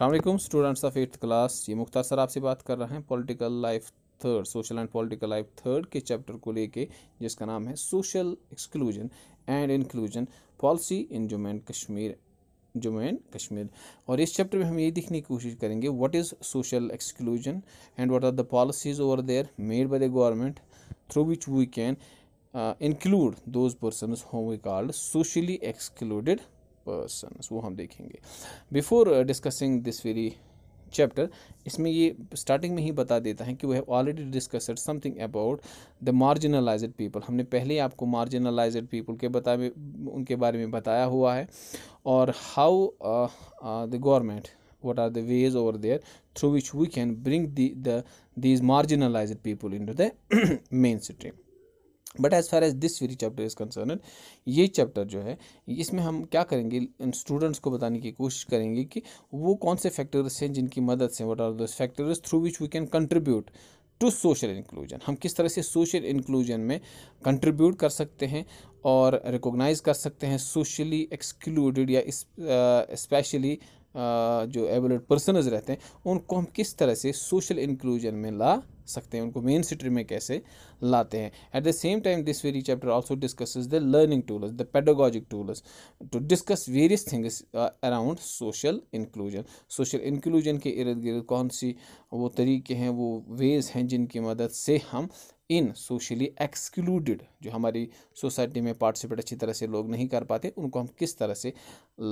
अल्लाम students of eighth class ये Mukhtar sir आपसे बात कर रहे हैं political life third social and political life third के चैप्टर को लेके जिसका नाम है social exclusion and inclusion policy in Jammu and Kashmir Jammu and Kashmir और इस चैप्टर में हम ये देखने की कोशिश करेंगे what is social exclusion and what are the policies over there made by the government through which we can include those person whom we called socially excluded persons वो हम देखेंगे before discussing this very chapter इसमें ये starting में ही बता देता है कि we have already discussed something about the marginalise people हमने पहले ही आपको मार्जिनलाइज पीपल के बता उनके बारे में बताया हुआ है और how the government what are the ways over there through which we can bring these marginalise people into the mainstream but as far as this very chapter is concern ये chapter जो है इसमें हम क्या करेंगे students को बताने की कोशिश करेंगे कि वो कौन से फैक्टर्स हैं जिनकी मदद से what are these factors through which we can contribute to social inclusion हम किस तरह से सोशल इंक्लूजन में कंट्रीब्यूट कर सकते हैं और रिकोगनाइज कर सकते हैं सोशली एक्सक्लूडेड या स्पेशली जो एबलेड पर्सनज रहते हैं उनको हम किस तरह से सोशल इंक्लूजन में ला सकते हैं उनको मेन स्ट्रीम में कैसे लाते हैं at the same time this very chapter also discuss the learning tools the pedagogic tools to discuss various things around social inclusion social inclusion के इर्द गिर्द कौन सी वो तरीके हैं वो वेज हैं जिनकी मदद से हम इन सोशली एक्सक्लूडेड जो हमारी सोसाइटी में पार्टिसिपेट अच्छी तरह से लोग नहीं कर पाते उनको हम किस तरह से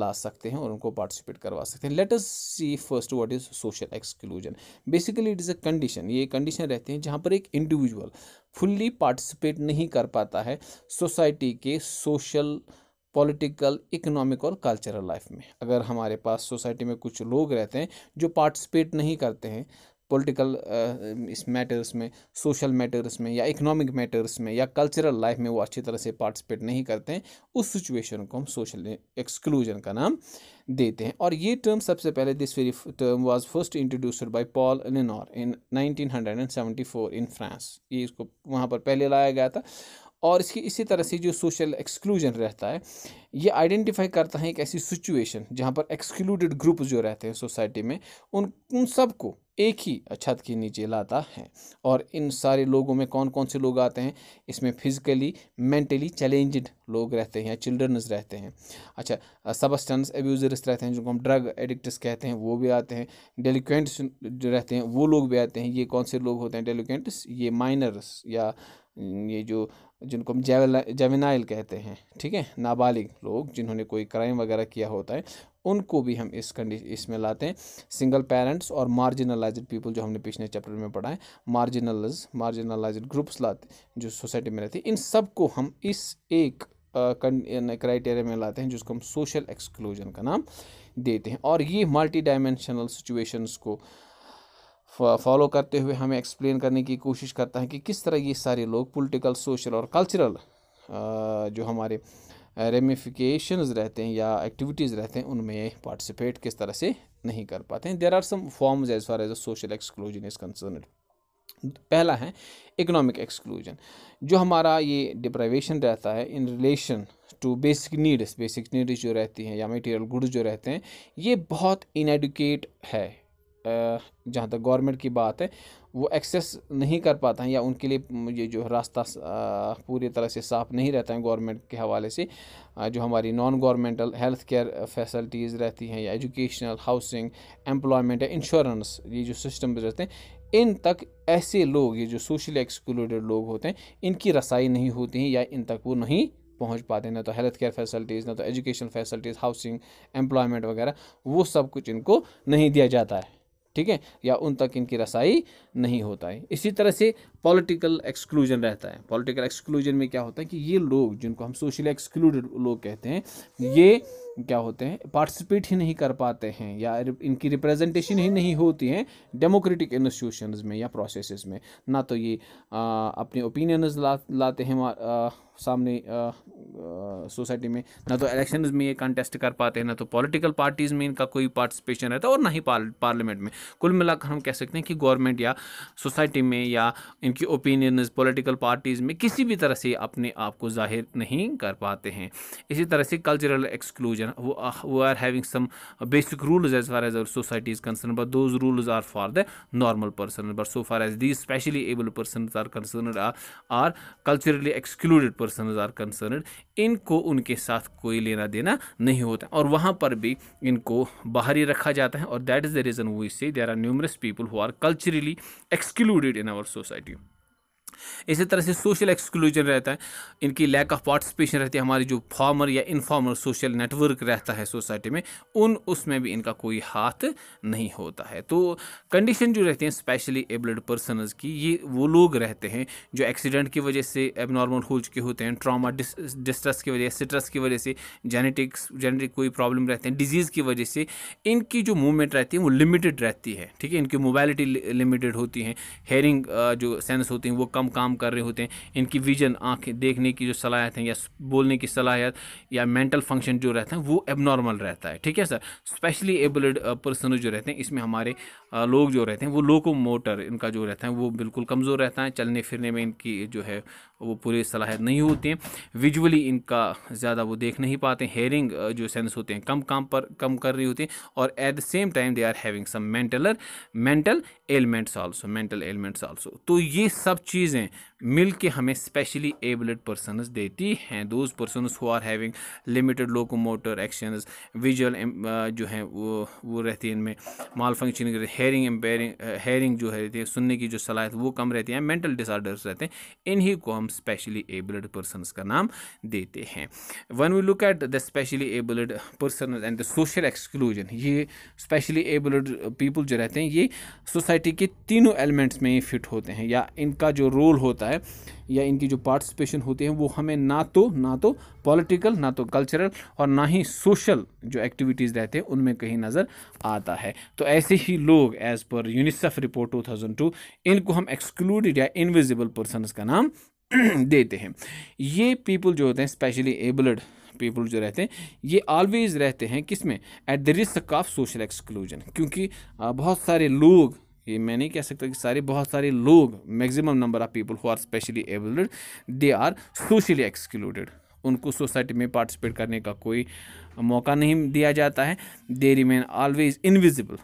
ला सकते हैं और उनको पार्टिसिपेट करवा सकते हैं let us see first what is social exclusion basically it is a condition ये कंडीशन सिचुएशन रहते हैं जहाँ पर एक इंडिविजुअल फुल्ली पार्टिसिपेट नहीं कर पाता है सोसाइटी के सोशल पॉलिटिकल इकोनॉमिक और कल्चरल लाइफ में अगर हमारे पास सोसाइटी में कुछ लोग रहते हैं जो पार्टिसिपेट नहीं करते हैं पॉलिटिकल uh, इस मैटर्स में सोशल मैटर्स में या इकोनॉमिक मैटर्स में या कल्चरल लाइफ में वो अच्छी तरह से पार्टिसिपेट नहीं करते हैं उस सिचुएशन को हम सोशल एक्सक्लूजन का नाम देते हैं और ये टर्म सबसे पहले this very term was first introduced by Paul Lenoir in 1974 in France ये इसको वहाँ पर पहले लाया गया था और इसकी इसी तरह से जो सोशल एक्सक्लूजन रहता है ये आइडेंटिफाई करता है एक ऐसी सिचुएशन जहाँ पर एक्सक्लूडेड ग्रुप जो रहते हैं सोसाइटी में उन उन सबको एक ही छत के नीचे लाता है और इन सारे लोगों में कौन कौन से लोग आते हैं इसमें फिजिकली मेंटली चैलेंज्ड लोग रहते हैं या चिल्ड्रनस रहते हैं अच्छा सबस्टेंस एब्यूजर्स रहते हैं जिनको हम ड्रग एडिक्टस कहते हैं वो भी आते हैं डेलिक्वेंट्स जो रहते हैं वो लोग भी आते हैं ये कौन से लोग होते हैं डेलिक्वेंट्स ये माइनर्स या ये जो जिनको हम जेवल जेविनाइल कहते हैं ठीक है नाबालिग लोग जिन्होंने कोई क्राइम वगैरह किया होता है उनको भी हम इस कंडी इसमें लाते हैं सिंगल पेरेंट्स और मार्जिनलाइज पीपल जो हमने पिछले चैप्टर में पढ़ा है मार्जिनलज मार्जिनलाइज ग्रुप्स लाते जो सोसाइटी में रहते हैं इन सबको हम इस एक क्राइटेरिया में लाते हैं जिसको हम सोशल एक्सक्लूजन का नाम देते हैं और ये मल्टी डायमेंशनल सिचुएशंस को uh, फॉलो करते हुए हमें एक्सप्लेन करने की कोशिश करता है कि किस तरह ये सारे लोग पॉलिटिकल सोशल और कल्चरल जो हमारे रेमिफिकेशंस रहते हैं या एक्टिविटीज़ रहते हैं उनमें पार्टिसिपेट किस तरह से नहीं कर पाते हैं there are some forms as far as a social exclusion is concern पहला है इकोनॉमिक एक्सक्लूजन जो हमारा ये डिप्राइवेशन रहता है in relation to basic needs basic needs जो रहती हैं या मटेरियल गुड्स जो रहते हैं ये बहुत इनएडुकेट है जहाँ तक गवर्नमेंट की बात है वो एक्सेस नहीं कर पाता है या उनके लिए ये जो रास्ता पूरी तरह से साफ नहीं रहता है गवर्नमेंट के हवाले से जो हमारी non governmental health care facilities रहती हैं या एजुकेशनल हाउसिंग एम्प्लॉयमेंट या इंश्योरेंस ये जो सिस्टम रहते हैं इन तक ऐसे लोग ये जो सोशली एक्सक्लूडेड लोग होते हैं इनकी रसाई नहीं होती है या इन तक वो नहीं पहुंच पाते ना तो हेल्थ केयर फैसिलिटीज़ ना तो एजुकेशन फैसिलिटीज़ हाउसिंग एम्प्लॉयमेंट वगैरह वो सब कुछ इनको नहीं दिया जाता है ठीक है या उन तक इनकी रसाई नहीं होता है इसी तरह से पॉलिटिकल एक्सक्लूजन रहता है पॉलिटिकल एक्सक्लूजन में क्या होता है कि ये लोग जिनको हम सोशली एक्सक्लूडेड लोग कहते हैं ये क्या होते हैं पार्टिसिपेट ही नहीं कर पाते हैं या इनकी रिप्रेजेंटेशन ही नहीं होती है डेमोक्रेटिक इंस्टीट्यूशंस में या प्रोसेसेस में ना तो ये आ, अपने ओपिनियंस ला लाते हैं आ, सामने सोसाइटी में ना तो इलेक्शन में ये कंटेस्ट कर पाते हैं ना तो पॉलिटिकल पार्टीज़ में इनका कोई पार्टिसिपेशन रहता है और ना ही पार, पार्लियामेंट में कुल मिलाकर हम कह सकते हैं कि गवर्नमेंट या सोसाइटी में या इनकी ओपिनियंस पॉलिटिकल पार्टीज़ में किसी भी तरह से अपने आप को जाहिर नहीं कर पाते हैं इसी तरह से cultural exclusion and who are, who are having some basic rules as far as our society is concerned but those rules are for the normal person but so far as these specially able persons are concerned are, are culturally excluded persons are concerned इनको उनके साथ कोई लेना देना नहीं होता और वहाँ पर भी इनको बाहर ही रखा जाता है और that is the reason we say there are numerous people who are culturally excluded in our society इसी तरह से सोशल एक्सक्लूजन रहता है इनकी लैक ऑफ पार्टिसिपेशन रहती है हमारी जो फॉर्मर या इनफॉर्मल सोशल नेटवर्क रहता है सोसाइटी में उन उसमें भी इनका कोई हाथ नहीं होता है तो कंडीशन जो रहती हैं स्पेशली एबल्ड पर्सनज की ये वो लोग रहते हैं जो एक्सीडेंट की वजह से एबनॉर्मल हो चुके होते हैं ट्रामा डिस्ट्रेस की वजह स्ट्रेस की वजह से जेनेटिक्स जेनेटिक कोई प्रॉब्लम रहते हैं डिजीज़ की वजह से इनकी जो मूवमेंट रहती है वो लिमिटेड रहती है ठीक है इनकी मोबाइलिटी लिमिटेड होती है हेयरिंग जो सेंस होती हैं वो कम हम काम कर रहे होते हैं इनकी विज़न आंखें देखने की जो सलाहियत है या बोलने की सलाहियत या मेंटल फंक्शन जो रहता है वो एबनॉर्मल रहता है ठीक है सर स्पेशली एबल्ड पर्सन जो रहते हैं इसमें हमारे uh, लोग जो रहते हैं वो लोको मोटर इनका जो रहता है वो बिल्कुल कमज़ोर रहता है चलने फिरने में इनकी जो है वो पूरे सलाहियत नहीं होते हैं विजुअली इनका ज़्यादा वो देख नहीं पाते हेयरिंग जो सेंस होते हैं कम काम पर कम कर रही होती हैं और at the same time they are having some mental mental elements also mental elements also तो ये सब चीज़ें मिल के हमें स्पेशली एबल्ड पर्सनस देती हैं those persons who are having limited locomotor action visual जो हैं वो वो रहती है इनमें malfunctioning hearing impairing hearing जो है रहती है सुनने की जो सलाहियत वो कम रहती है मेंटल डिसऑर्डर्स रहते हैं इन्हीं को हम स्पेशली एबल्ड पर्सनस का नाम देते हैं when we look at the specially abled person and the social exclusion ये स्पेशली एबल्ड पीपल जो रहते हैं ये सोसाइटी के तीनों एलिमेंट्स में ही फिट होते हैं या इनका जो रोल होता है होता है या इनकी जो पार्टिसिपेशन होती है वो हमें ना तो ना तो पॉलिटिकल ना तो कल्चरल और ना ही सोशल जो एक्टिविटीज़ रहते हैं उनमें कहीं नज़र आता है तो ऐसे ही लोग एज़ पर यूनिसेफ रिपोर्ट 2002 इनको हम एक्सक्लूडेड या इनविजिबल पर्सनस का नाम देते हैं ये पीपल जो होते हैं स्पेशली एबल्ड पीपल जो रहते हैं ये ऑलवेज रहते हैं किसमें at the risk of social exclusion क्योंकि बहुत सारे लोग ये मैं नहीं कह सकता कि सारे बहुत सारे लोग maximum number of people who are specially abled they are socially excluded उनको सोसाइटी में पार्टिसिपेट करने का कोई मौका नहीं दिया जाता है दे रिमेन ऑलवेज इनविजिबल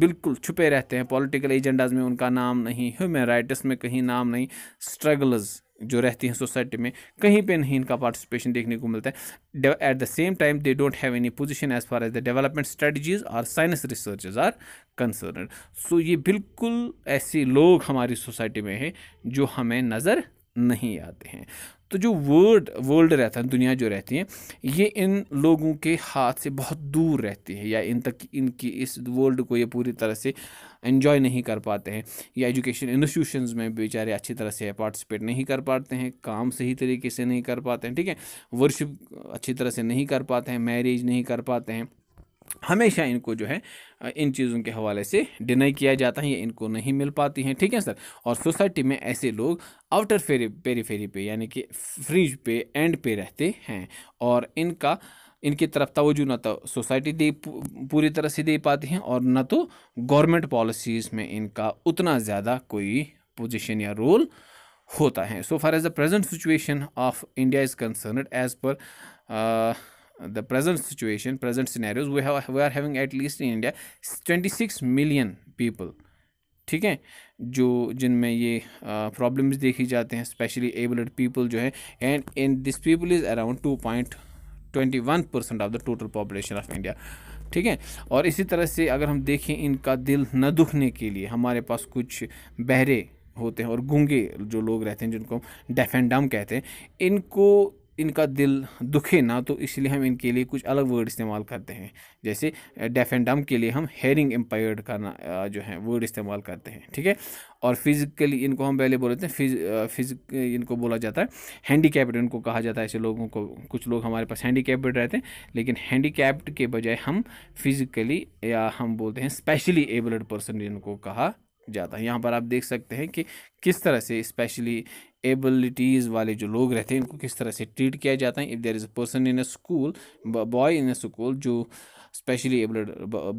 बिल्कुल छुपे रहते हैं पॉलिटिकल एजेंडाज में उनका नाम नहीं ह्यूमन राइट्स में कहीं नाम नहीं स्ट्रगल्स जो रहती हैं सोसाइटी में कहीं पे नहीं इनका पार्टिसिपेशन देखने को मिलता है at the same time they don't have any position as far as the development strategies और science researches are concern so ये बिल्कुल ऐसे लोग हमारी सोसाइटी में हैं जो हमें नज़र नहीं आते हैं तो जो वर्ल्ड वर्ल्ड रहता है दुनिया जो रहती है ये इन लोगों के हाथ से बहुत दूर रहती है या इन तक इनकी इस वर्ल्ड को ये पूरी तरह से इन्जॉय नहीं कर पाते हैं या एजुकेशन इंस्टीट्यूशन में बेचारे अच्छी तरह से पार्टिसिपेट नहीं कर पाते हैं काम सही तरीके से नहीं कर पाते हैं ठीक है वर्शिप अच्छी तरह से नहीं कर पाते हैं मैरिज नहीं कर पाते हैं हमेशा इनको जो है इन चीज़ों के हवाले से डिनाई किया जाता है या इनको नहीं मिल पाती हैं ठीक है सर और सोसाइटी में ऐसे लोग आउटर फेरी पेरी फेरी पे यानी कि फ्रिज पे एंड पे रहते हैं और इनका इनकी तरफ तोजो ना तो सोसाइटी दे पूरी तरह से दे पाती हैं और न तो गवर्नमेंट पॉलिसीज़ में इनका उतना ज़्यादा कोई पोजिशन या रोल होता है so for as the present situation of India is concerned as पर the present situation, present scenarios, we have we are having at least in India 26 million people. ठीक है जो जिनमें ये प्रॉब्लम्स देखी जाते हैं स्पेशली एबल्ड पीपल जो है and in this people is around two point twenty one percent of the total population of India ठीक है और इसी तरह से अगर हम देखें इनका दिल न दुखने के लिए हमारे पास कुछ बहरे होते हैं और गूंगे जो लोग रहते हैं जिनको डेफ एंड डम कहते हैं इनको इनका दिल दुखे ना तो इसलिए हम इनके लिए कुछ अलग वर्ड इस्तेमाल करते हैं जैसे डेफ एंड डम के लिए हम हेयरिंग एम्पायर्ड करना जो है वर्ड इस्तेमाल करते हैं ठीक है और फिज़िकली इनको हम पहले बोलते हैं फिज फिज इनको बोला जाता है हैंडी कैप्ड इनको कहा जाता है ऐसे लोगों को कुछ लोग हमारे पास हैंडी कैप्ड रहते हैं लेकिन हैंडी कैप्ड के बजाय हम फिज़िकली या हम बोलते हैं स्पेशली एबल्ड पर्सन इनको कहा जाता है यहाँ पर आप देख सकते हैं कि किस तरह से स्पेशली एबिलिटीज़ वाले जो लोग रहते हैं इनको किस तरह से ट्रीट किया जाता है if there is a person in a school boy in a school जो स्पेशली एबल्ड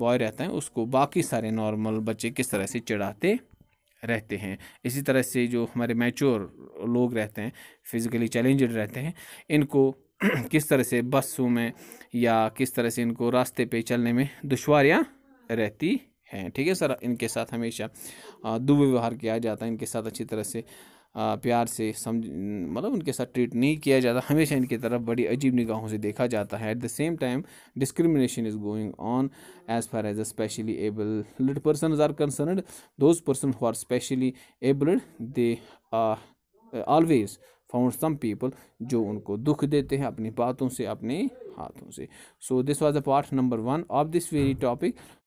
बॉय रहता है उसको बाकी सारे नॉर्मल बच्चे किस तरह से चढ़ाते रहते हैं इसी तरह से जो हमारे मैच्योर लोग रहते हैं फिज़िकली चैलेंजड रहते हैं इनको किस तरह से बसों में या किस तरह से इनको रास्ते पे चलने में दुशारियाँ रहती हैं ठीक है सर इनके साथ हमेशा दुर्व्यवहार किया जाता है इनके साथ अच्छी तरह से प्यार से समझ मतलब उनके साथ ट्रीट नहीं किया जाता हमेशा इनकी तरफ बड़ी अजीब निगाहों से देखा जाता है at the same time discrimination is going on as far as a specially abled person are concerned those person who are specially abled they always found some people जो उनको दुख देते हैं अपनी बातों से अपने हाथों से so this was a part number one of this very topic